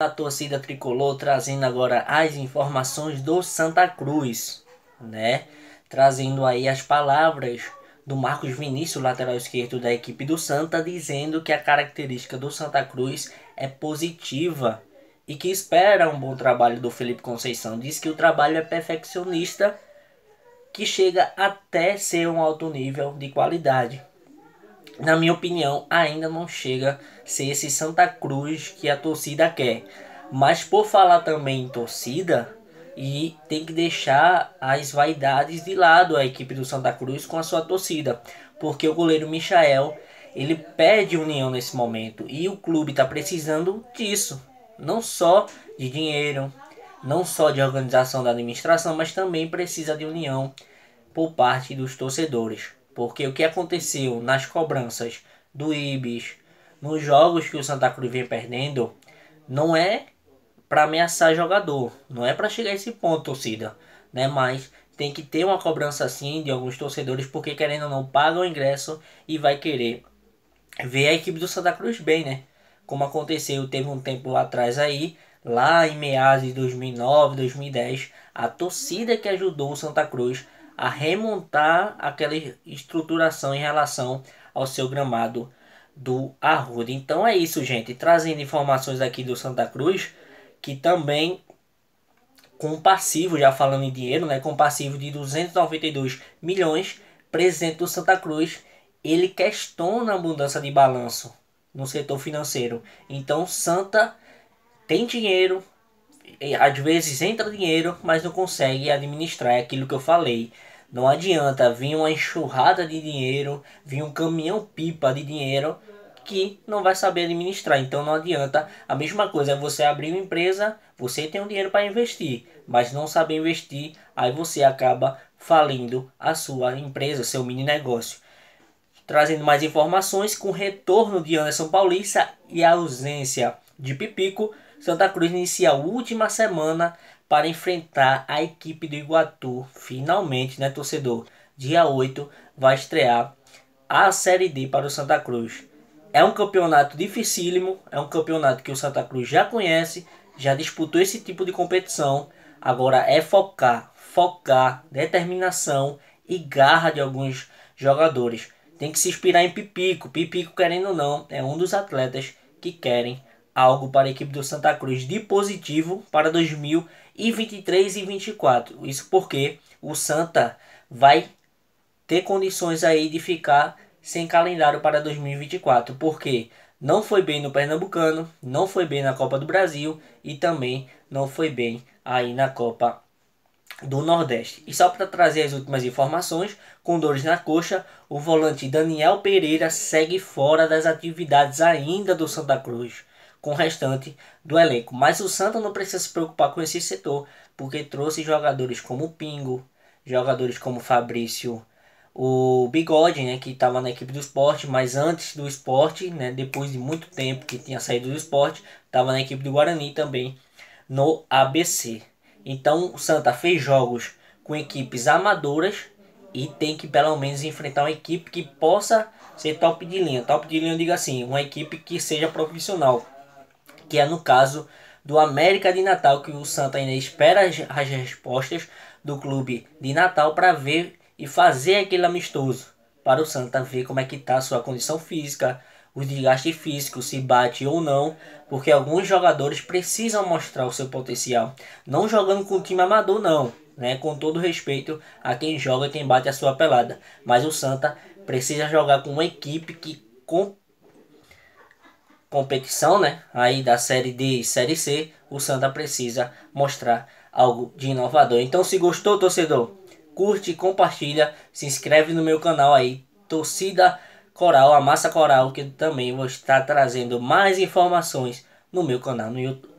da torcida tricolor trazendo agora as informações do Santa Cruz, né? Trazendo aí as palavras do Marcos Vinícius, lateral esquerdo da equipe do Santa, dizendo que a característica do Santa Cruz é positiva e que espera um bom trabalho do Felipe Conceição. Diz que o trabalho é perfeccionista, que chega até ser um alto nível de qualidade na minha opinião, ainda não chega a ser esse Santa Cruz que a torcida quer. Mas por falar também em torcida, e tem que deixar as vaidades de lado a equipe do Santa Cruz com a sua torcida, porque o goleiro Michael, ele pede união nesse momento e o clube está precisando disso, não só de dinheiro, não só de organização da administração, mas também precisa de união por parte dos torcedores. Porque o que aconteceu nas cobranças do Ibis, nos jogos que o Santa Cruz vem perdendo, não é para ameaçar jogador, não é para chegar a esse ponto, torcida, né? Mas tem que ter uma cobrança assim de alguns torcedores, porque querendo ou não paga o ingresso e vai querer ver a equipe do Santa Cruz bem, né? Como aconteceu, teve um tempo lá atrás aí, lá em meados de 2009, 2010, a torcida que ajudou o Santa Cruz a remontar aquela estruturação em relação ao seu gramado do Arruda. Então é isso, gente. Trazendo informações aqui do Santa Cruz, que também com passivo, já falando em dinheiro, né, com passivo de 292 milhões, presente do Santa Cruz, ele questiona a mudança de balanço no setor financeiro. Então Santa tem dinheiro, às vezes entra dinheiro, mas não consegue administrar é aquilo que eu falei. Não adianta vir uma enxurrada de dinheiro, vir um caminhão pipa de dinheiro que não vai saber administrar. Então não adianta. A mesma coisa é você abrir uma empresa, você tem um dinheiro para investir, mas não saber investir, aí você acaba falindo a sua empresa, seu mini negócio. Trazendo mais informações com o retorno de Anderson Paulista e a ausência de Pipico, Santa Cruz inicia a última semana para enfrentar a equipe do Iguatu. Finalmente, né, torcedor? Dia 8 vai estrear a Série D para o Santa Cruz. É um campeonato dificílimo, é um campeonato que o Santa Cruz já conhece, já disputou esse tipo de competição. Agora é focar, focar, determinação e garra de alguns jogadores. Tem que se inspirar em Pipico. Pipico, querendo ou não, é um dos atletas que querem algo para a equipe do Santa Cruz de positivo para 2023 e 2024. Isso porque o Santa vai ter condições aí de ficar sem calendário para 2024, porque não foi bem no Pernambucano, não foi bem na Copa do Brasil e também não foi bem aí na Copa do Nordeste. E só para trazer as últimas informações, com dores na coxa, o volante Daniel Pereira segue fora das atividades ainda do Santa Cruz com o restante do elenco. Mas o Santa não precisa se preocupar com esse setor, porque trouxe jogadores como o Pingo, jogadores como o Fabrício, o Bigode, né, que estava na equipe do esporte, mas antes do esporte, né, depois de muito tempo que tinha saído do esporte, estava na equipe do Guarani também, no ABC. Então o Santa fez jogos com equipes amadoras e tem que pelo menos enfrentar uma equipe que possa ser top de linha. Top de linha, eu digo assim, uma equipe que seja profissional que é no caso do América de Natal, que o Santa ainda espera as, respostas do clube de Natal para ver e fazer aquele amistoso para o Santa ver como é que está a sua condição física, o desgaste físico, se bate ou não, porque alguns jogadores precisam mostrar o seu potencial, não jogando com o time amador não, né? com todo respeito a quem joga e quem bate a sua pelada, mas o Santa precisa jogar com uma equipe que compete competição, né? Aí da série D e série C, o Santa precisa mostrar algo de inovador. Então, se gostou, torcedor, curte, compartilha, se inscreve no meu canal aí, torcida coral, a massa coral, que também vou estar trazendo mais informações no meu canal no YouTube.